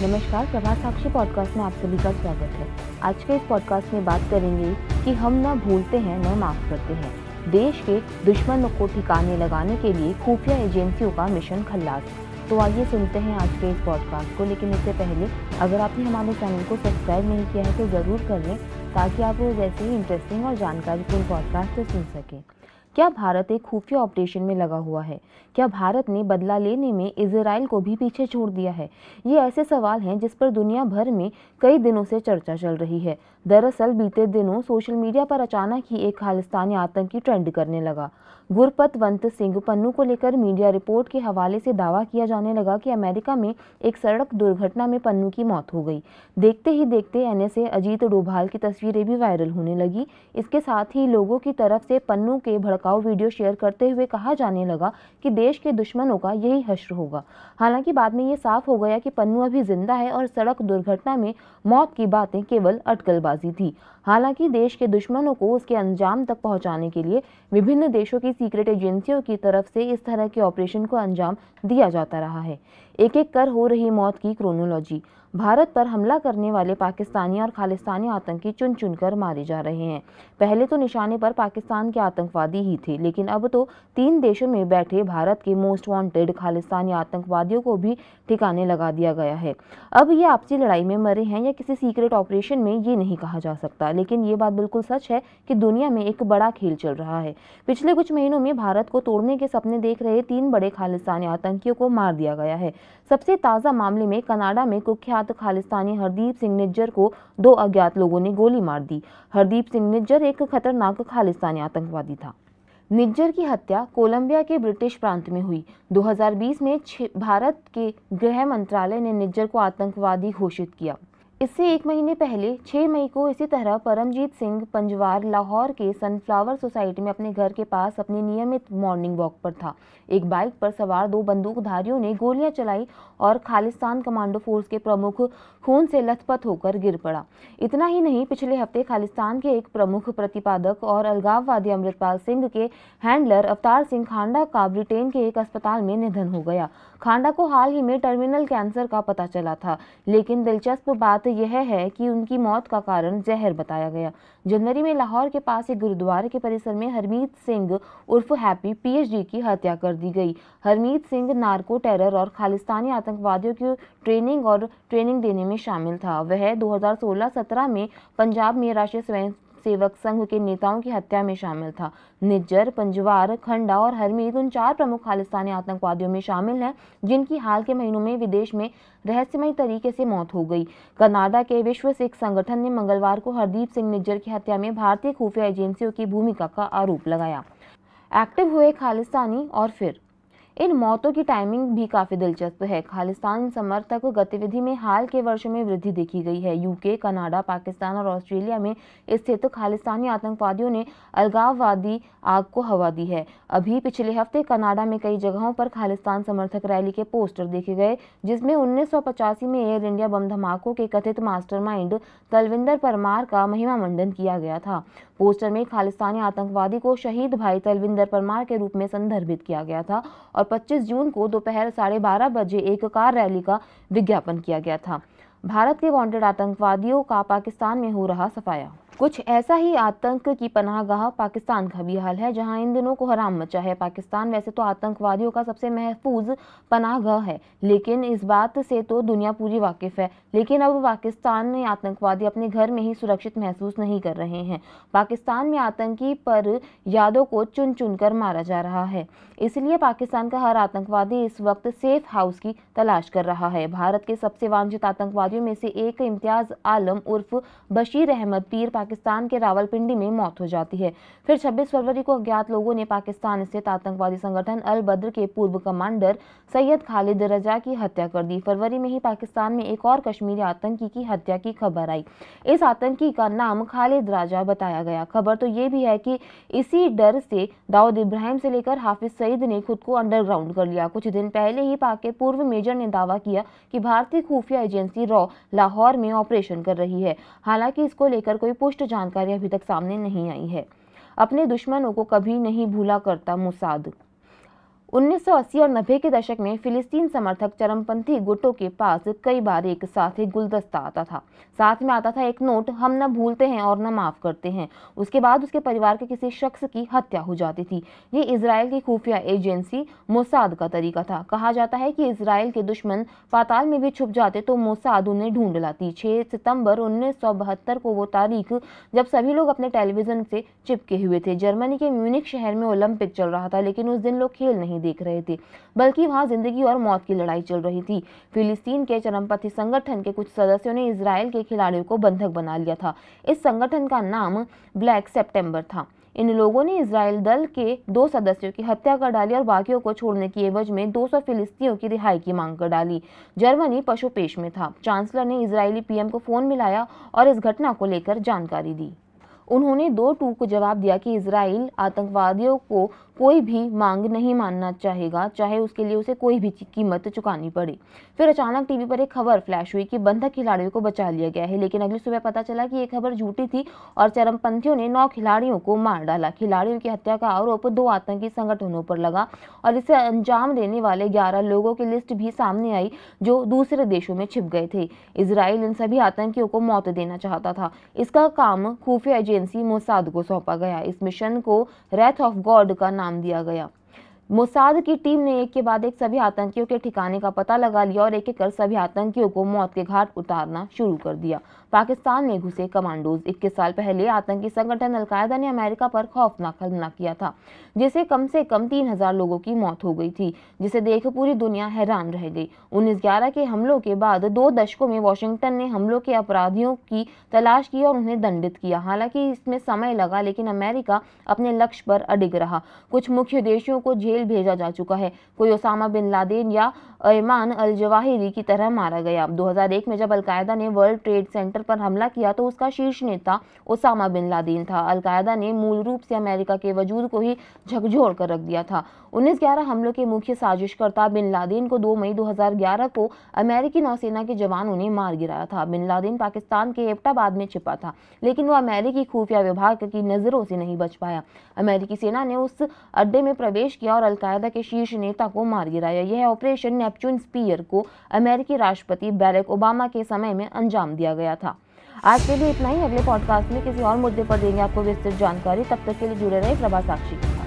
नमस्कार प्रभा साक्षी पॉडकास्ट में आप सभी का स्वागत है आज के इस पॉडकास्ट में बात करेंगे कि हम न भूलते हैं न माफ करते हैं देश के दुश्मनों को ठिकाने लगाने के लिए खुफिया एजेंसियों का मिशन खल्लास तो आइए सुनते हैं आज के इस पॉडकास्ट को लेकिन इससे पहले अगर आपने हमारे चैनल को सब्सक्राइब नहीं किया है तो ज़रूर कर लें ताकि आप वो ऐसे ही इंटरेस्टिंग और जानकारीपूर्ण पॉडकास्ट सुन सकें क्या भारत एक खुफिया ऑपरेशन में लगा हुआ है क्या भारत ने बदला लेने में इसराइल को भी पीछे छोड़ दिया है ये ऐसे सवाल हैं जिस पर दुनिया भर में कई दिनों से चर्चा चल रही है दरअसल बीते दिनों सोशल मीडिया पर अचानक ही एक खालिस्तानी आतंकी ट्रेंड करने लगा गुरपतवंत सिंह पन्नू को लेकर मीडिया रिपोर्ट के हवाले से दावा किया जाने लगा कि अमेरिका में एक सड़क दुर्घटना में पन्नू की मौत हो गई देखते ही देखते एनएसए अजीत डोभाल की तस्वीरें भी वायरल होने लगी इसके साथ ही लोगों की तरफ से पन्नू के भड़का भड़काऊ वीडियो शेयर करते हुए कहा जाने लगा कि देश के दुश्मनों का यही हश्र होगा हालांकि बाद में ये साफ हो गया कि पन्नू अभी जिंदा है और सड़क दुर्घटना में मौत की बातें केवल अटकलबाजी थी हालांकि देश के दुश्मनों को उसके अंजाम तक पहुंचाने के लिए विभिन्न देशों की सीक्रेट एजेंसियों की तरफ से इस तरह के ऑपरेशन को अंजाम दिया जाता रहा है एक एक कर हो रही मौत की क्रोनोलॉजी भारत पर हमला करने वाले पाकिस्तानी और खालिस्तानी आतंकी चुन चुन कर मारे जा रहे हैं पहले तो निशाने पर पाकिस्तान के आतंकवादी ही थे लेकिन अब तो तीन देशों में बैठे भारत के मोस्ट वांटेड खालिस्तानी आतंकवादियों को भी ठिकाने लगा दिया गया है अब ये आपसी लड़ाई में मरे हैं या किसी सीक्रेट ऑपरेशन में ये नहीं कहा जा सकता लेकिन ये बात बिल्कुल सच है कि दुनिया में एक बड़ा खेल चल रहा है पिछले कुछ महीनों में भारत को तोड़ने के सपने देख रहे तीन बड़े खालिस्तानी आतंकियों को मार दिया गया है सबसे ताज़ा मामले में कनाडा में कुख्यात छात्र खालिस्तानी हरदीप सिंह निज्जर को दो अज्ञात लोगों ने गोली मार दी हरदीप सिंह निज्जर एक खतरनाक खालिस्तानी आतंकवादी था निज्जर की हत्या कोलंबिया के ब्रिटिश प्रांत में हुई 2020 में भारत के गृह मंत्रालय ने निज्जर को आतंकवादी घोषित किया इससे एक महीने पहले 6 मई को इसी तरह परमजीत सिंह पंजवार लाहौर के सनफ्लावर सोसाइटी में अपने घर के पास अपनी नियमित मॉर्निंग वॉक पर था एक बाइक पर सवार दो बंदूकधारियों ने गोलियां चलाई और खालिस्तान कमांडो फोर्स के प्रमुख खून से लथपथ होकर गिर पड़ा इतना ही नहीं पिछले हफ्ते खालिस्तान के एक प्रमुख प्रतिपादक और अलगाववादी अमृतपाल सिंह के हैंडलर अवतार सिंह खांडा का ब्रिटेन के एक अस्पताल में निधन हो गया खांडा को हाल ही में टर्मिनल कैंसर का पता चला था लेकिन दिलचस्प बात यह है कि उनकी मौत का कारण जहर बताया गया जनवरी में लाहौर के पास एक गुरुद्वारे के परिसर में हरमीत सिंह उर्फ हैप्पी पीएचडी की हत्या कर दी गई हरमीत सिंह नार्को टेरर और खालिस्तानी आतंकवादियों की ट्रेनिंग और ट्रेनिंग देने में शामिल था वह 2016-17 में पंजाब में राष्ट्रीय स्वयं सेवक संघ के नेताओं की हत्या में शामिल था निज्जर पंजवार खंडा और हरमीत उन चार प्रमुख खालिस्तानी आतंकवादियों में शामिल हैं जिनकी हाल के महीनों में विदेश में रहस्यमय तरीके से मौत हो गई कनाडा के विश्व सिख संगठन ने मंगलवार को हरदीप सिंह निज्जर की हत्या में भारतीय खुफिया एजेंसियों की भूमिका का आरोप लगाया एक्टिव हुए खालिस्तानी और फिर इन मौतों की टाइमिंग भी काफ़ी दिलचस्प है खालिस्तान समर्थक गतिविधि में हाल के वर्षों में वृद्धि देखी गई है यूके कनाडा पाकिस्तान और ऑस्ट्रेलिया में स्थित तो खालिस्तानी आतंकवादियों ने अलगाववादी आग को हवा दी है अभी पिछले हफ्ते कनाडा में कई जगहों पर खालिस्तान समर्थक रैली के पोस्टर देखे गए जिसमें उन्नीस में एयर इंडिया बम धमाकों के कथित मास्टर तलविंदर परमार का महिमा मंडन किया गया था पोस्टर में खालिस्तानी आतंकवादी को शहीद भाई तलविंदर परमार के रूप में संदर्भित किया गया था और 25 जून को दोपहर साढ़े बारह बजे एक कार रैली का विज्ञापन किया गया था भारत के वांटेड आतंकवादियों का पाकिस्तान में हो रहा सफाया कुछ ऐसा ही आतंक की पनाहगाह पाकिस्तान का भी हाल है जहां इन दिनों को हराम मचा है पाकिस्तान वैसे तो आतंकवादियों का सबसे महफूज पनाहगाह है लेकिन इस बात से तो दुनिया पूरी वाकिफ है लेकिन अब पाकिस्तान में आतंकवादी अपने घर में ही सुरक्षित महसूस नहीं कर रहे हैं पाकिस्तान में आतंकी पर यादों को चुन चुन कर मारा जा रहा है इसलिए पाकिस्तान का हर आतंकवादी इस वक्त सेफ हाउस की तलाश कर रहा है भारत के सबसे वांछित आतंकवादियों में से एक इम्तियाज आलम उर्फ बशीर अहमद पीर पाकिस्तान के रावलपिंडी में मौत हो जाती है फिर 26 फरवरी को अज्ञात लोगों ने पाकिस्तान स्थित आतंकवादी संगठन अल बद्र के पूर्व कमांडर सैयद खालिद रजा की हत्या कर दी फरवरी में ही पाकिस्तान में एक और कश्मीरी आतंकी की हत्या की खबर आई इस आतंकी का नाम खालिद राजा बताया गया खबर तो ये भी है कि इसी डर से दाऊद इब्राहिम से लेकर हाफिज सईद ने खुद को अंडरग्राउंड कर लिया कुछ दिन पहले ही पाक के पूर्व मेजर ने दावा किया कि भारतीय खुफिया एजेंसी रॉ लाहौर में ऑपरेशन कर रही है हालांकि इसको लेकर कोई पुष्ट विशिष्ट जानकारी अभी तक सामने नहीं आई है अपने दुश्मनों को कभी नहीं भूला करता मुसाद 1980 और 90 के दशक में फिलिस्तीन समर्थक चरमपंथी गुटों के पास कई बार एक साथ एक गुलदस्ता आता था साथ में आता था एक नोट हम न भूलते हैं और न माफ़ करते हैं उसके बाद उसके परिवार के किसी शख्स की हत्या हो जाती थी ये इसराइल की खुफिया एजेंसी मोसाद का तरीका था कहा जाता है कि इसराइल के दुश्मन पाताल में भी छुप जाते तो मोसाद उन्हें ढूंढ लाती छः सितम्बर उन्नीस को वो तारीख जब सभी लोग अपने टेलीविज़न से चिपके हुए थे जर्मनी के म्यूनिक शहर में ओलंपिक चल रहा था लेकिन उस दिन लोग खेल नहीं नहीं देख रहे थे बल्कि वहाँ जिंदगी और मौत की लड़ाई चल रही थी फिलिस्तीन के चरमपथी संगठन के कुछ सदस्यों ने इसराइल के खिलाड़ियों को बंधक बना लिया था इस संगठन का नाम ब्लैक सेप्टेम्बर था इन लोगों ने इसराइल दल के दो सदस्यों की हत्या कर डाली और बाकियों को छोड़ने की एवज में 200 सौ फिलिस्तीनियों की रिहाई की मांग कर डाली जर्मनी पशुपेश में था चांसलर ने इसराइली पीएम को फोन मिलाया और इस घटना को लेकर जानकारी दी उन्होंने दो टू को जवाब दिया कि इसराइल आतंकवादियों को कोई भी मांग नहीं मानना चाहेगा चाहे उसके लिए उसे कोई भी कीमत चुकानी पड़े फिर अचानक टीवी पर एक खबर फ्लैश हुई कि बंधक खिलाड़ियों को बचा लिया गया है लेकिन अगली सुबह पता चला कि यह खबर झूठी थी और चरमपंथियों ने नौ खिलाड़ियों को मार डाला खिलाड़ियों की हत्या का आरोप दो आतंकी संगठनों पर लगा और इसे अंजाम देने वाले ग्यारह लोगों की लिस्ट भी सामने आई जो दूसरे देशों में छिप गए थे इसराइल इन सभी आतंकियों को मौत देना चाहता था इसका काम खुफिया एजेंसी मोसाद को सौंपा गया इस मिशन को रेथ ऑफ गॉड का नाम दिया गया मोसाद की टीम ने एक के बाद एक सभी आतंकियों के ठिकाने का पता लगा लिया और एक एक कर सभी आतंकियों को मौत के घाट उतारना शुरू कर दिया पाकिस्तान में घुसे कमांडोज इक्कीस साल पहले आतंकी संगठन अलकायदा ने अमेरिका पर खौफनाक हमला किया था जिससे कम से कम तीन हजार लोगों की मौत हो गई थी जिसे देख पूरी दुनिया हैरान रह गई उन्नीस के हमलों के बाद दो दशकों में वॉशिंगटन ने हमलों के अपराधियों की तलाश की और उन्हें दंडित किया हालांकि इसमें समय लगा लेकिन अमेरिका अपने लक्ष्य पर अडिग रहा कुछ मुख्य देशों को जेल भेजा जा चुका है कोई ओसामा बिन लादेन या ऐमान अल जवाहिरी की तरह मारा गया 2001 में जब अलकायदा ने वर्ल्ड ट्रेड सेंटर सेंटर पर हमला किया तो उसका शीर्ष नेता ओसामा बिन लादेन था अलकायदा ने मूल रूप से अमेरिका के वजूद को ही झकझोर कर रख दिया था उन्नीस ग्यारह हमलों के मुख्य साजिशकर्ता बिन लादेन को दो मई 2011 को अमेरिकी नौसेना के जवानों ने मार गिराया था बिन लादेन पाकिस्तान के एबटाबाद में छिपा था लेकिन वो अमेरिकी खुफिया विभाग की नज़रों से नहीं बच पाया अमेरिकी सेना ने उस अड्डे में प्रवेश किया और अलकायदा के शीर्ष नेता को मार गिराया यह ऑपरेशन नेपचून स्पीयर को अमेरिकी राष्ट्रपति बैरक ओबामा के समय में अंजाम दिया गया था आज के लिए इतना ही अगले पॉडकास्ट में किसी और मुद्दे पर देंगे आपको विस्तृत जानकारी तब तक के लिए जुड़े रहे प्रभा साक्षी के साथ